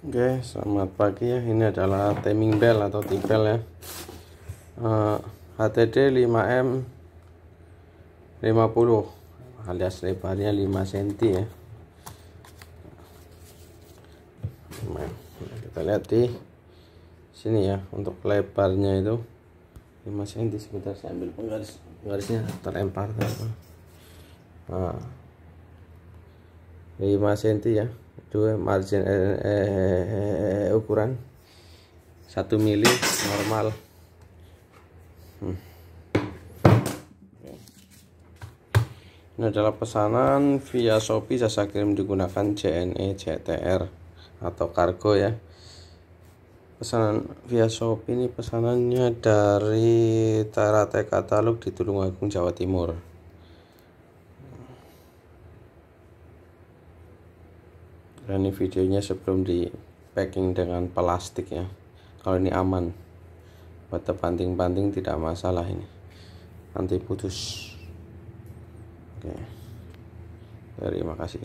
Oke, okay, selamat pagi ya. Ini adalah timing bell atau tipel ya. Uh, HTD 5M 50 alias lebarnya 5 cm ya. Nah, kita lihat di sini ya untuk lebarnya itu 5 cm sebentar saya ambil penggaris penggarisnya terlempar. Nah, 5 cm ya dua margin eh, eh, eh, ukuran satu mili normal hmm. ini adalah pesanan via Shopee jasa kirim digunakan JNE CTR atau kargo ya pesanan via Shopee ini pesanannya dari Tarate Katalog di Tulungagung Jawa Timur karena ini videonya sebelum di packing dengan plastik ya kalau ini aman buat terpanting panting tidak masalah ini nanti putus oke terima kasih